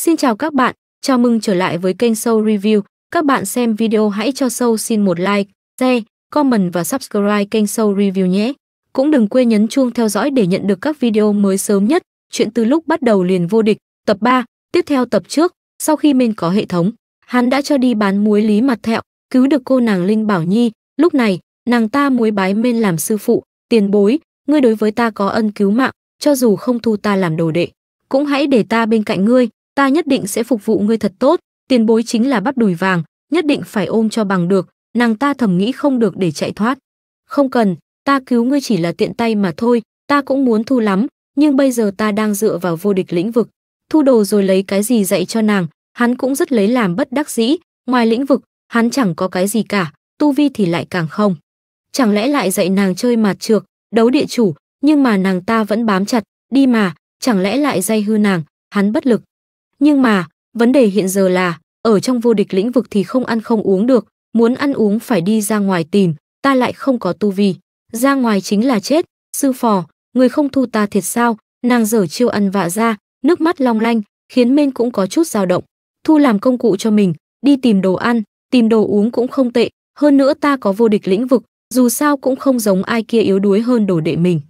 Xin chào các bạn, chào mừng trở lại với kênh Soul Review. Các bạn xem video hãy cho Soul xin một like, share, comment và subscribe kênh Soul Review nhé. Cũng đừng quên nhấn chuông theo dõi để nhận được các video mới sớm nhất. Chuyện từ lúc bắt đầu liền vô địch, tập 3, tiếp theo tập trước, sau khi mình có hệ thống, hắn đã cho đi bán muối lý mặt thẹo, cứu được cô nàng Linh Bảo Nhi, lúc này, nàng ta muối bái mên làm sư phụ, tiền bối, ngươi đối với ta có ân cứu mạng, cho dù không thu ta làm đồ đệ, cũng hãy để ta bên cạnh ngươi, ta nhất định sẽ phục vụ ngươi thật tốt, tiền bối chính là bắt đùi vàng, nhất định phải ôm cho bằng được, nàng ta thầm nghĩ không được để chạy thoát. Không cần, ta cứu ngươi chỉ là tiện tay mà thôi, ta cũng muốn thu lắm, nhưng bây giờ ta đang dựa vào vô địch lĩnh vực. Thu đồ rồi lấy cái gì dạy cho nàng, hắn cũng rất lấy làm bất đắc dĩ, ngoài lĩnh vực, hắn chẳng có cái gì cả, tu vi thì lại càng không. Chẳng lẽ lại dạy nàng chơi mạt trược, đấu địa chủ, nhưng mà nàng ta vẫn bám chặt, đi mà, chẳng lẽ lại dây hư nàng, hắn bất lực. Nhưng mà, vấn đề hiện giờ là, ở trong vô địch lĩnh vực thì không ăn không uống được, muốn ăn uống phải đi ra ngoài tìm, ta lại không có tu vi. Ra ngoài chính là chết, sư phò, người không thu ta thiệt sao, nàng dở chiêu ăn vạ ra, nước mắt long lanh, khiến Mên cũng có chút dao động. Thu làm công cụ cho mình, đi tìm đồ ăn, tìm đồ uống cũng không tệ, hơn nữa ta có vô địch lĩnh vực, dù sao cũng không giống ai kia yếu đuối hơn đồ đệ mình.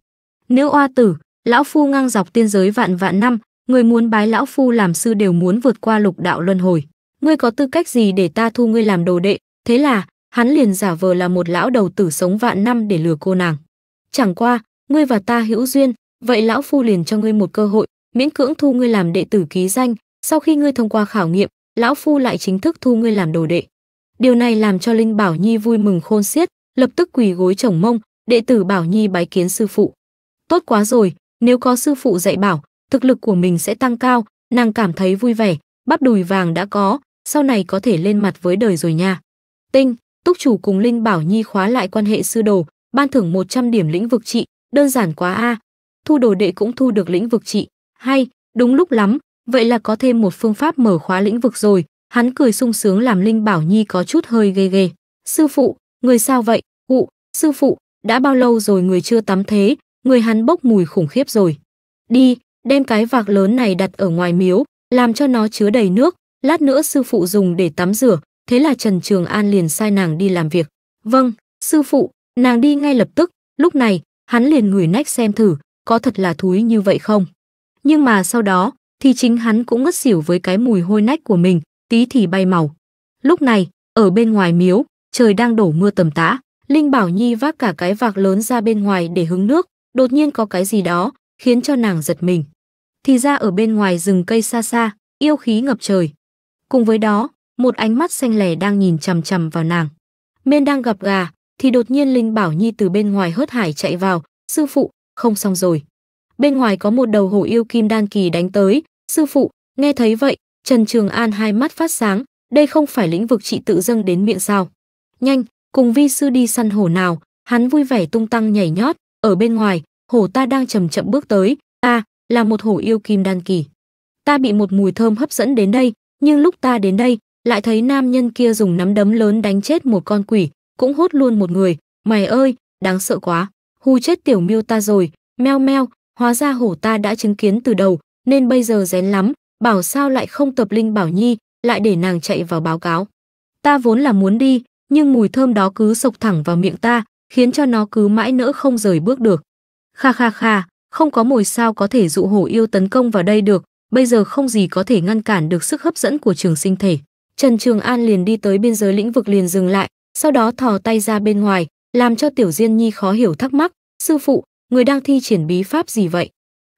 nếu oa tử, lão phu ngang dọc tiên giới vạn vạn năm, người muốn bái lão phu làm sư đều muốn vượt qua lục đạo luân hồi. Ngươi có tư cách gì để ta thu ngươi làm đồ đệ? Thế là, hắn liền giả vờ là một lão đầu tử sống vạn năm để lừa cô nàng. Chẳng qua, ngươi và ta hữu duyên, vậy lão phu liền cho ngươi một cơ hội, miễn cưỡng thu ngươi làm đệ tử ký danh, sau khi ngươi thông qua khảo nghiệm, lão phu lại chính thức thu ngươi làm đồ đệ. Điều này làm cho Linh Bảo Nhi vui mừng khôn xiết, lập tức quỳ gối chồng mông, đệ tử Bảo Nhi bái kiến sư phụ. Tốt quá rồi, nếu có sư phụ dạy bảo, thực lực của mình sẽ tăng cao, nàng cảm thấy vui vẻ, bắp đùi vàng đã có, sau này có thể lên mặt với đời rồi nha. Tinh, Túc chủ cùng Linh Bảo Nhi khóa lại quan hệ sư đồ, ban thưởng 100 điểm lĩnh vực trị, đơn giản quá a. Thu đồ đệ cũng thu được lĩnh vực trị, hay, đúng lúc lắm, vậy là có thêm một phương pháp mở khóa lĩnh vực rồi, hắn cười sung sướng làm Linh Bảo Nhi có chút hơi ghê ghê. Sư phụ, người sao vậy? Cụ, sư phụ, đã bao lâu rồi người chưa tắm thế, người hắn bốc mùi khủng khiếp rồi. Đi, đem cái vạc lớn này đặt ở ngoài miếu, làm cho nó chứa đầy nước, lát nữa sư phụ dùng để tắm rửa, thế là Trần Trường An liền sai nàng đi làm việc. Vâng, sư phụ, nàng đi ngay lập tức, lúc này, hắn liền ngửi nách xem thử, có thật là thúi như vậy không. Nhưng mà sau đó, thì chính hắn cũng ngất xỉu với cái mùi hôi nách của mình, tí thì bay màu. Lúc này, ở bên ngoài miếu, trời đang đổ mưa tầm tã, Linh Bảo Nhi vác cả cái vạc lớn ra bên ngoài để hứng nước, đột nhiên có cái gì đó, khiến cho nàng giật mình thì ra ở bên ngoài rừng cây xa xa, yêu khí ngập trời. Cùng với đó, một ánh mắt xanh lẻ đang nhìn chằm chằm vào nàng. Miên đang gặp gà, thì đột nhiên Linh Bảo Nhi từ bên ngoài hớt hải chạy vào, sư phụ, không xong rồi. Bên ngoài có một đầu hổ yêu kim đan kỳ đánh tới, sư phụ, nghe thấy vậy, Trần Trường An hai mắt phát sáng, đây không phải lĩnh vực trị tự dâng đến miệng sao. Nhanh, cùng vi sư đi săn hổ nào, hắn vui vẻ tung tăng nhảy nhót, ở bên ngoài, hổ ta đang chậm chậm bước tới, a là một hổ yêu kim đan kỳ. Ta bị một mùi thơm hấp dẫn đến đây, nhưng lúc ta đến đây, lại thấy nam nhân kia dùng nắm đấm lớn đánh chết một con quỷ, cũng hốt luôn một người, mày ơi, đáng sợ quá, hù chết tiểu miêu ta rồi, meo meo, hóa ra hổ ta đã chứng kiến từ đầu, nên bây giờ rén lắm, bảo sao lại không tập linh bảo nhi, lại để nàng chạy vào báo cáo. Ta vốn là muốn đi, nhưng mùi thơm đó cứ sộc thẳng vào miệng ta, khiến cho nó cứ mãi nỡ không rời bước được. Kha kha kha, không có mồi sao có thể dụ hổ yêu tấn công vào đây được, bây giờ không gì có thể ngăn cản được sức hấp dẫn của trường sinh thể. Trần Trường An liền đi tới biên giới lĩnh vực liền dừng lại, sau đó thò tay ra bên ngoài, làm cho Tiểu Diên Nhi khó hiểu thắc mắc, "Sư phụ, người đang thi triển bí pháp gì vậy?"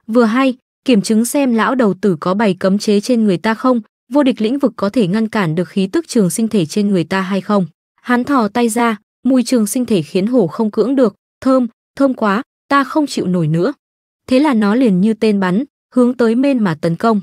Vừa hay, kiểm chứng xem lão đầu tử có bày cấm chế trên người ta không, vô địch lĩnh vực có thể ngăn cản được khí tức trường sinh thể trên người ta hay không. Hắn thò tay ra, mùi trường sinh thể khiến hổ không cưỡng được, thơm, thơm quá, ta không chịu nổi nữa thế là nó liền như tên bắn, hướng tới mên mà tấn công.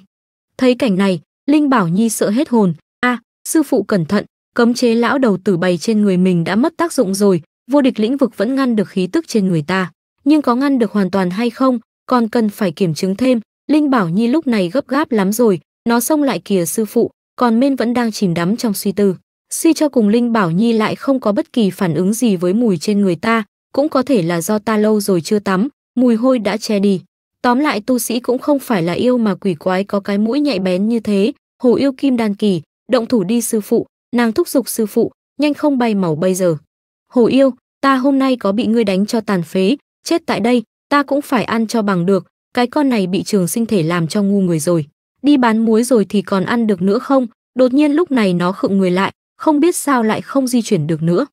Thấy cảnh này, Linh Bảo Nhi sợ hết hồn, a, à, sư phụ cẩn thận, cấm chế lão đầu tử bày trên người mình đã mất tác dụng rồi, vô địch lĩnh vực vẫn ngăn được khí tức trên người ta, nhưng có ngăn được hoàn toàn hay không, còn cần phải kiểm chứng thêm. Linh Bảo Nhi lúc này gấp gáp lắm rồi, nó xông lại kìa sư phụ, còn Mên vẫn đang chìm đắm trong suy tư. Suy cho cùng Linh Bảo Nhi lại không có bất kỳ phản ứng gì với mùi trên người ta, cũng có thể là do ta lâu rồi chưa tắm, mùi hôi đã che đi. Tóm lại tu sĩ cũng không phải là yêu mà quỷ quái có cái mũi nhạy bén như thế, hồ yêu kim đan kỳ, động thủ đi sư phụ, nàng thúc giục sư phụ, nhanh không bay màu bây giờ. Hồ yêu, ta hôm nay có bị ngươi đánh cho tàn phế, chết tại đây, ta cũng phải ăn cho bằng được, cái con này bị trường sinh thể làm cho ngu người rồi. Đi bán muối rồi thì còn ăn được nữa không? Đột nhiên lúc này nó khựng người lại, không biết sao lại không di chuyển được nữa.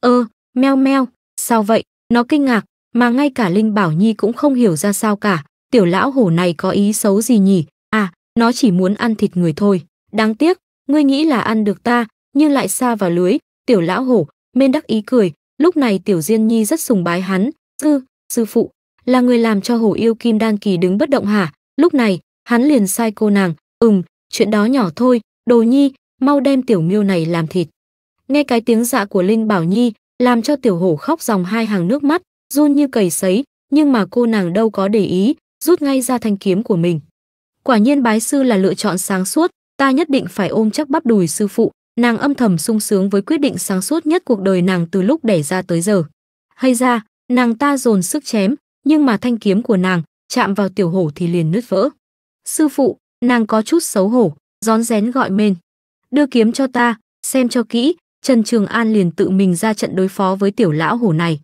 Ơ, ờ, meo meo, sao vậy? Nó kinh ngạc, mà ngay cả Linh Bảo Nhi cũng không hiểu ra sao cả, tiểu lão hổ này có ý xấu gì nhỉ? À, nó chỉ muốn ăn thịt người thôi. Đáng tiếc, ngươi nghĩ là ăn được ta, nhưng lại xa vào lưới, tiểu lão hổ, mên đắc ý cười, lúc này tiểu Diên Nhi rất sùng bái hắn, sư, sư phụ, là người làm cho hổ yêu kim đan kỳ đứng bất động hả? Lúc này, hắn liền sai cô nàng, ừm, chuyện đó nhỏ thôi, đồ nhi, mau đem tiểu miêu này làm thịt. Nghe cái tiếng dạ của Linh Bảo Nhi, làm cho tiểu hổ khóc dòng hai hàng nước mắt, run như cầy sấy, nhưng mà cô nàng đâu có để ý, rút ngay ra thanh kiếm của mình. Quả nhiên bái sư là lựa chọn sáng suốt, ta nhất định phải ôm chắc bắp đùi sư phụ, nàng âm thầm sung sướng với quyết định sáng suốt nhất cuộc đời nàng từ lúc đẻ ra tới giờ. Hay ra, nàng ta dồn sức chém, nhưng mà thanh kiếm của nàng chạm vào tiểu hổ thì liền nứt vỡ. Sư phụ, nàng có chút xấu hổ, rón rén gọi mên. Đưa kiếm cho ta, xem cho kỹ, Trần Trường An liền tự mình ra trận đối phó với tiểu lão hổ này.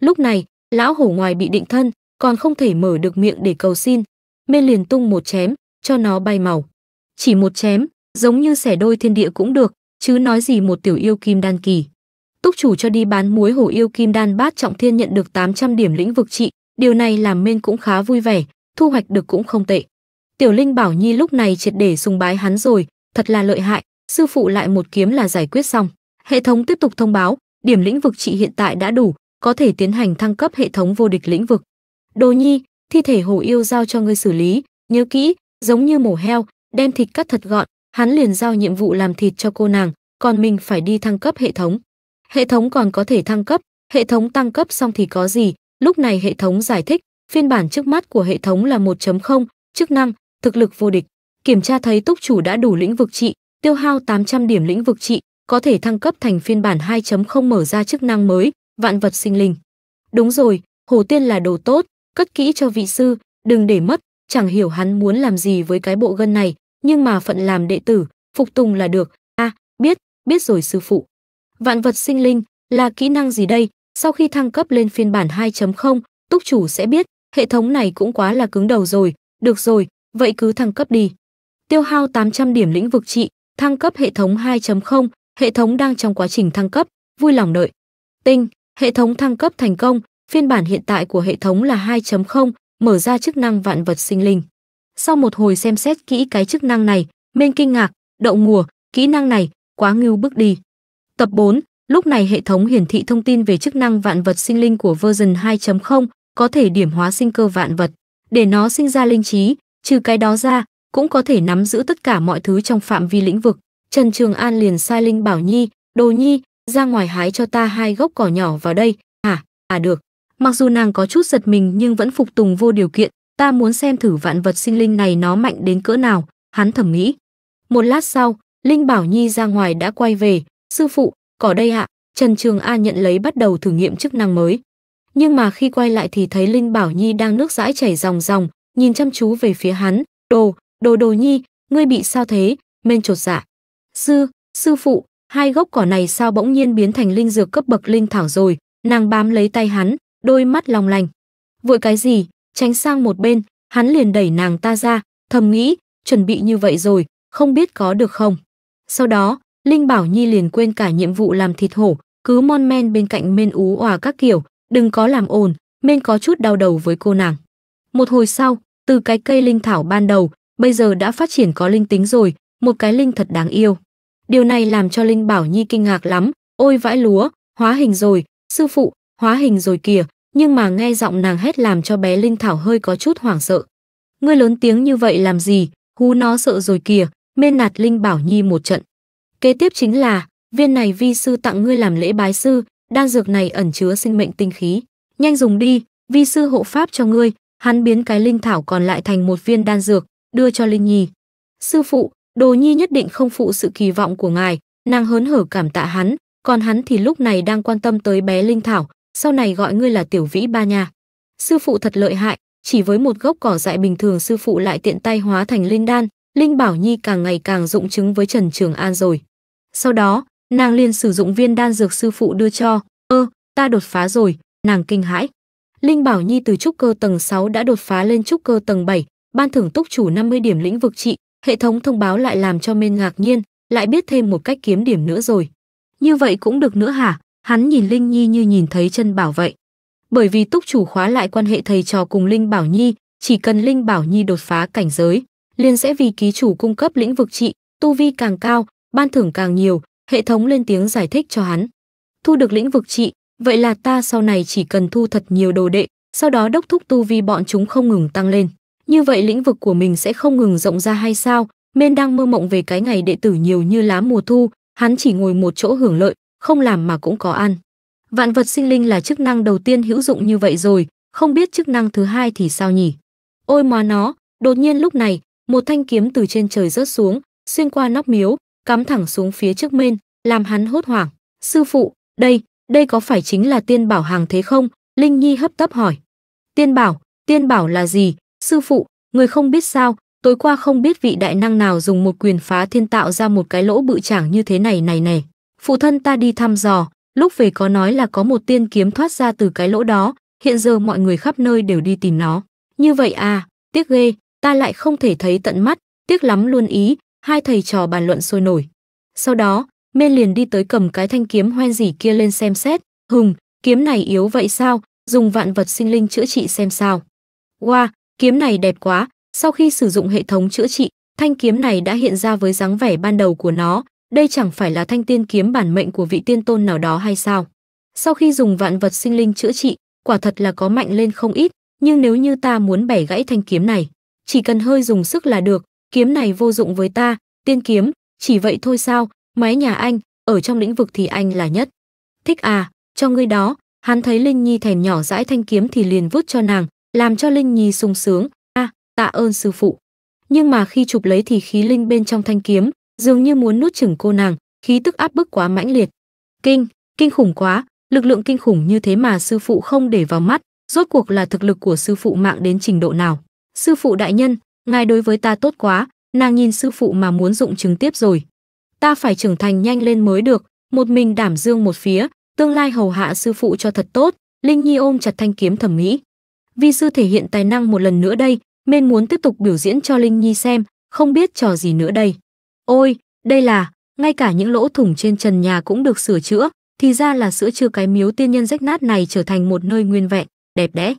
Lúc này, lão hổ ngoài bị định thân, còn không thể mở được miệng để cầu xin, mê liền tung một chém, cho nó bay màu. Chỉ một chém, giống như xẻ đôi thiên địa cũng được, chứ nói gì một tiểu yêu kim đan kỳ. Túc chủ cho đi bán muối hổ yêu kim đan bát trọng thiên nhận được 800 điểm lĩnh vực trị, điều này làm Minh cũng khá vui vẻ, thu hoạch được cũng không tệ. Tiểu Linh Bảo Nhi lúc này triệt để sùng bái hắn rồi, thật là lợi hại, sư phụ lại một kiếm là giải quyết xong. Hệ thống tiếp tục thông báo, điểm lĩnh vực trị hiện tại đã đủ, có thể tiến hành thăng cấp hệ thống vô địch lĩnh vực. Đồ Nhi, thi thể hồ yêu giao cho ngươi xử lý, nhớ kỹ, giống như mổ heo, đem thịt cắt thật gọn, hắn liền giao nhiệm vụ làm thịt cho cô nàng, còn mình phải đi thăng cấp hệ thống. Hệ thống còn có thể thăng cấp, hệ thống tăng cấp xong thì có gì? Lúc này hệ thống giải thích, phiên bản trước mắt của hệ thống là 1.0, chức năng, thực lực vô địch. Kiểm tra thấy túc chủ đã đủ lĩnh vực trị, tiêu hao 800 điểm lĩnh vực trị, có thể thăng cấp thành phiên bản 2.0 mở ra chức năng mới, vạn vật sinh linh. Đúng rồi, Hồ Tiên là đồ tốt, cất kỹ cho vị sư, đừng để mất, chẳng hiểu hắn muốn làm gì với cái bộ gân này, nhưng mà phận làm đệ tử, phục tùng là được. A, à, biết, biết rồi sư phụ. Vạn vật sinh linh là kỹ năng gì đây? Sau khi thăng cấp lên phiên bản 2.0, túc chủ sẽ biết, hệ thống này cũng quá là cứng đầu rồi, được rồi, vậy cứ thăng cấp đi. Tiêu hao 800 điểm lĩnh vực trị, thăng cấp hệ thống 2.0, hệ thống đang trong quá trình thăng cấp, vui lòng đợi. Tinh Hệ thống thăng cấp thành công, phiên bản hiện tại của hệ thống là 2.0, mở ra chức năng vạn vật sinh linh. Sau một hồi xem xét kỹ cái chức năng này, Minh kinh ngạc, đậu mùa, kỹ năng này, quá ngưu bước đi. Tập 4, lúc này hệ thống hiển thị thông tin về chức năng vạn vật sinh linh của version 2.0, có thể điểm hóa sinh cơ vạn vật, để nó sinh ra linh trí, trừ cái đó ra, cũng có thể nắm giữ tất cả mọi thứ trong phạm vi lĩnh vực. Trần Trường An liền sai Linh Bảo Nhi, Đồ Nhi, ra ngoài hái cho ta hai gốc cỏ nhỏ vào đây, hả, à, à được. Mặc dù nàng có chút giật mình nhưng vẫn phục tùng vô điều kiện, ta muốn xem thử vạn vật sinh linh này nó mạnh đến cỡ nào, hắn thầm nghĩ. Một lát sau, Linh Bảo Nhi ra ngoài đã quay về, sư phụ, cỏ đây ạ, Trần Trường A nhận lấy bắt đầu thử nghiệm chức năng mới. Nhưng mà khi quay lại thì thấy Linh Bảo Nhi đang nước dãi chảy ròng ròng, nhìn chăm chú về phía hắn, đồ, đồ đồ nhi, ngươi bị sao thế, Mên trột dạ. Sư, sư phụ, Hai gốc cỏ này sao bỗng nhiên biến thành linh dược cấp bậc linh thảo rồi, nàng bám lấy tay hắn, đôi mắt long lanh Vội cái gì, tránh sang một bên, hắn liền đẩy nàng ta ra, thầm nghĩ, chuẩn bị như vậy rồi, không biết có được không. Sau đó, Linh Bảo Nhi liền quên cả nhiệm vụ làm thịt hổ, cứ mon men bên cạnh mên ú òa các kiểu, đừng có làm ồn, mên có chút đau đầu với cô nàng. Một hồi sau, từ cái cây linh thảo ban đầu, bây giờ đã phát triển có linh tính rồi, một cái linh thật đáng yêu. Điều này làm cho Linh Bảo Nhi kinh ngạc lắm, ôi vãi lúa, hóa hình rồi, sư phụ, hóa hình rồi kìa, nhưng mà nghe giọng nàng hét làm cho bé Linh Thảo hơi có chút hoảng sợ. Ngươi lớn tiếng như vậy làm gì, hú nó sợ rồi kìa, mê nạt Linh Bảo Nhi một trận. Kế tiếp chính là, viên này vi sư tặng ngươi làm lễ bái sư, đan dược này ẩn chứa sinh mệnh tinh khí. Nhanh dùng đi, vi sư hộ pháp cho ngươi, hắn biến cái Linh Thảo còn lại thành một viên đan dược, đưa cho Linh Nhi. Sư phụ, Đồ Nhi nhất định không phụ sự kỳ vọng của ngài, nàng hớn hở cảm tạ hắn, còn hắn thì lúc này đang quan tâm tới bé Linh Thảo, sau này gọi ngươi là Tiểu Vĩ Ba nha. Sư phụ thật lợi hại, chỉ với một gốc cỏ dại bình thường sư phụ lại tiện tay hóa thành linh đan, Linh Bảo Nhi càng ngày càng dụng chứng với Trần Trường An rồi. Sau đó, nàng liền sử dụng viên đan dược sư phụ đưa cho, ơ, ta đột phá rồi, nàng kinh hãi. Linh Bảo Nhi từ trúc cơ tầng 6 đã đột phá lên trúc cơ tầng 7, ban thưởng túc chủ 50 điểm lĩnh vực trị, hệ thống thông báo lại làm cho Minh ngạc nhiên, lại biết thêm một cách kiếm điểm nữa rồi. Như vậy cũng được nữa hả? Hắn nhìn Linh Nhi như nhìn thấy chân bảo vậy. Bởi vì túc chủ khóa lại quan hệ thầy trò cùng Linh Bảo Nhi, chỉ cần Linh Bảo Nhi đột phá cảnh giới, liền sẽ vì ký chủ cung cấp lĩnh vực trị, tu vi càng cao, ban thưởng càng nhiều, hệ thống lên tiếng giải thích cho hắn. Thu được lĩnh vực trị, vậy là ta sau này chỉ cần thu thật nhiều đồ đệ, sau đó đốc thúc tu vi bọn chúng không ngừng tăng lên như vậy lĩnh vực của mình sẽ không ngừng rộng ra hay sao? Mên đang mơ mộng về cái ngày đệ tử nhiều như lá mùa thu, hắn chỉ ngồi một chỗ hưởng lợi, không làm mà cũng có ăn. Vạn vật sinh linh là chức năng đầu tiên hữu dụng như vậy rồi, không biết chức năng thứ hai thì sao nhỉ? Ôi mà nó, đột nhiên lúc này, một thanh kiếm từ trên trời rớt xuống, xuyên qua nóc miếu, cắm thẳng xuống phía trước mên, làm hắn hốt hoảng. Sư phụ, đây, đây có phải chính là tiên bảo hàng thế không? Linh Nhi hấp tấp hỏi. Tiên bảo, tiên bảo là gì? Sư phụ, người không biết sao, tối qua không biết vị đại năng nào dùng một quyền phá thiên tạo ra một cái lỗ bự chẳng như thế này này này. Phụ thân ta đi thăm dò, lúc về có nói là có một tiên kiếm thoát ra từ cái lỗ đó, hiện giờ mọi người khắp nơi đều đi tìm nó. Như vậy à, tiếc ghê, ta lại không thể thấy tận mắt, tiếc lắm luôn ý, hai thầy trò bàn luận sôi nổi. Sau đó, Mên liền đi tới cầm cái thanh kiếm hoen dỉ kia lên xem xét, hùng, kiếm này yếu vậy sao, dùng vạn vật sinh linh chữa trị xem sao. Wow, Kiếm này đẹp quá, sau khi sử dụng hệ thống chữa trị, thanh kiếm này đã hiện ra với dáng vẻ ban đầu của nó, đây chẳng phải là thanh tiên kiếm bản mệnh của vị tiên tôn nào đó hay sao? Sau khi dùng vạn vật sinh linh chữa trị, quả thật là có mạnh lên không ít, nhưng nếu như ta muốn bẻ gãy thanh kiếm này, chỉ cần hơi dùng sức là được, kiếm này vô dụng với ta, tiên kiếm, chỉ vậy thôi sao, mái nhà anh, ở trong lĩnh vực thì anh là nhất. Thích à, cho ngươi đó, hắn thấy Linh Nhi thèm nhỏ dãi thanh kiếm thì liền vút cho nàng, làm cho Linh Nhi sung sướng, a, tạ ơn sư phụ. Nhưng mà khi chụp lấy thì khí linh bên trong thanh kiếm, dường như muốn nuốt chửng cô nàng, khí tức áp bức quá mãnh liệt. Kinh, kinh khủng quá, lực lượng kinh khủng như thế mà sư phụ không để vào mắt, rốt cuộc là thực lực của sư phụ mạng đến trình độ nào. Sư phụ đại nhân, ngài đối với ta tốt quá, nàng nhìn sư phụ mà muốn dụng chứng tiếp rồi. Ta phải trưởng thành nhanh lên mới được, một mình đảm dương một phía, tương lai hầu hạ sư phụ cho thật tốt, Linh Nhi ôm chặt thanh kiếm thẩm mỹ vi sư thể hiện tài năng một lần nữa đây, nên muốn tiếp tục biểu diễn cho Linh Nhi xem, không biết trò gì nữa đây. Ôi, đây là, ngay cả những lỗ thủng trên trần nhà cũng được sửa chữa, thì ra là sữa chưa cái miếu tiên nhân rách nát này trở thành một nơi nguyên vẹn, đẹp đẽ.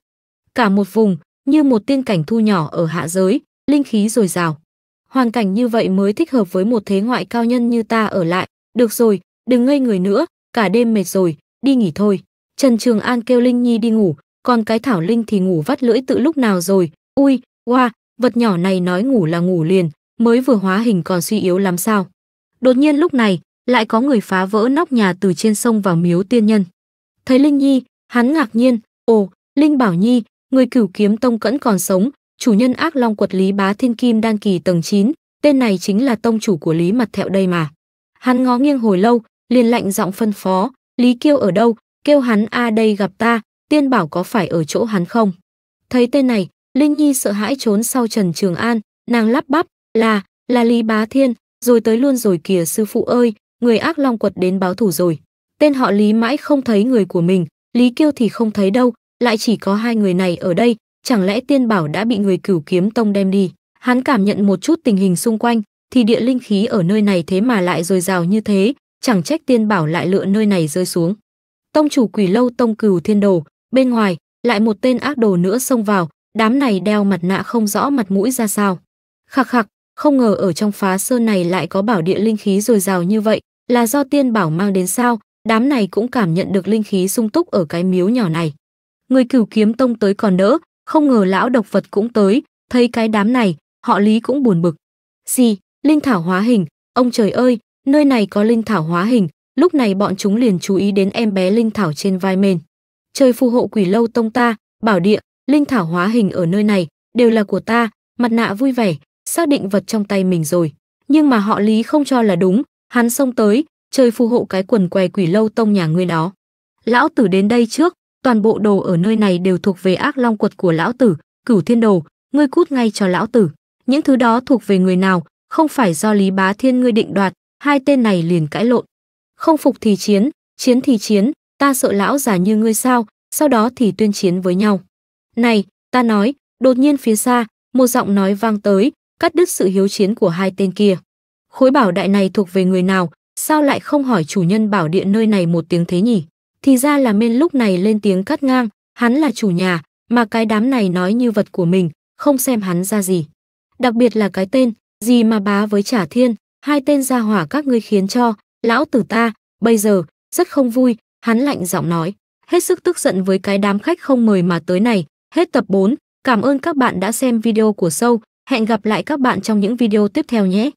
Cả một vùng, như một tiên cảnh thu nhỏ ở hạ giới, linh khí dồi dào. Hoàn cảnh như vậy mới thích hợp với một thế ngoại cao nhân như ta ở lại. Được rồi, đừng ngây người nữa, cả đêm mệt rồi, đi nghỉ thôi. Trần Trường An kêu Linh Nhi đi ngủ, còn cái thảo linh thì ngủ vắt lưỡi tự lúc nào rồi ui oa vật nhỏ này nói ngủ là ngủ liền mới vừa hóa hình còn suy yếu lắm sao đột nhiên lúc này lại có người phá vỡ nóc nhà từ trên sông vào miếu tiên nhân thấy linh nhi hắn ngạc nhiên ồ linh bảo nhi người cửu kiếm tông cẫn còn sống chủ nhân ác long quật lý bá thiên kim đan kỳ tầng 9, tên này chính là tông chủ của lý mặt thẹo đây mà hắn ngó nghiêng hồi lâu liền lạnh giọng phân phó lý kiêu ở đâu kêu hắn a đây gặp ta Tiên Bảo có phải ở chỗ hắn không? Thấy tên này, Linh Nhi sợ hãi trốn sau Trần Trường An, nàng lắp bắp, là, là Lý Bá Thiên, rồi tới luôn rồi kìa sư phụ ơi, người ác long quật đến báo thủ rồi. Tên họ Lý mãi không thấy người của mình, Lý Kiêu thì không thấy đâu, lại chỉ có hai người này ở đây, chẳng lẽ Tiên Bảo đã bị người cửu kiếm tông đem đi? Hắn cảm nhận một chút tình hình xung quanh, thì địa linh khí ở nơi này thế mà lại dồi dào như thế, chẳng trách Tiên Bảo lại lựa nơi này rơi xuống. Tông chủ Quỷ Lâu Tông Cửu Thiên Đồ, Bên ngoài, lại một tên ác đồ nữa xông vào, đám này đeo mặt nạ không rõ mặt mũi ra sao. Khạc khạc, không ngờ ở trong phá sơn này lại có bảo địa linh khí dồi dào như vậy, là do tiên bảo mang đến sao, đám này cũng cảm nhận được linh khí sung túc ở cái miếu nhỏ này. Người cửu kiếm tông tới còn đỡ, không ngờ lão độc vật cũng tới, thấy cái đám này, họ lý cũng buồn bực. Gì, linh thảo hóa hình, ông trời ơi, nơi này có linh thảo hóa hình, lúc này bọn chúng liền chú ý đến em bé linh thảo trên vai mình trời phù hộ quỷ lâu tông ta, bảo địa, linh thảo hóa hình ở nơi này, đều là của ta, mặt nạ vui vẻ, xác định vật trong tay mình rồi. Nhưng mà họ Lý không cho là đúng, hắn xông tới, trời phù hộ cái quần què quỷ lâu tông nhà ngươi đó. Lão tử đến đây trước, toàn bộ đồ ở nơi này đều thuộc về ác long quật của lão tử, cửu thiên đồ, ngươi cút ngay cho lão tử. Những thứ đó thuộc về người nào, không phải do Lý Bá Thiên ngươi định đoạt, hai tên này liền cãi lộn. Không phục thì chiến, chiến thì chiến, ta sợ lão già như ngươi sao, sau đó thì tuyên chiến với nhau. Này, ta nói, đột nhiên phía xa, một giọng nói vang tới, cắt đứt sự hiếu chiến của hai tên kia. Khối bảo đại này thuộc về người nào, sao lại không hỏi chủ nhân bảo điện nơi này một tiếng thế nhỉ? Thì ra là men lúc này lên tiếng cắt ngang, hắn là chủ nhà, mà cái đám này nói như vật của mình, không xem hắn ra gì. Đặc biệt là cái tên, gì mà bá với trả thiên, hai tên gia hỏa các ngươi khiến cho, lão tử ta, bây giờ, rất không vui, Hắn lạnh giọng nói, hết sức tức giận với cái đám khách không mời mà tới này. Hết tập 4, cảm ơn các bạn đã xem video của Sâu. Hẹn gặp lại các bạn trong những video tiếp theo nhé.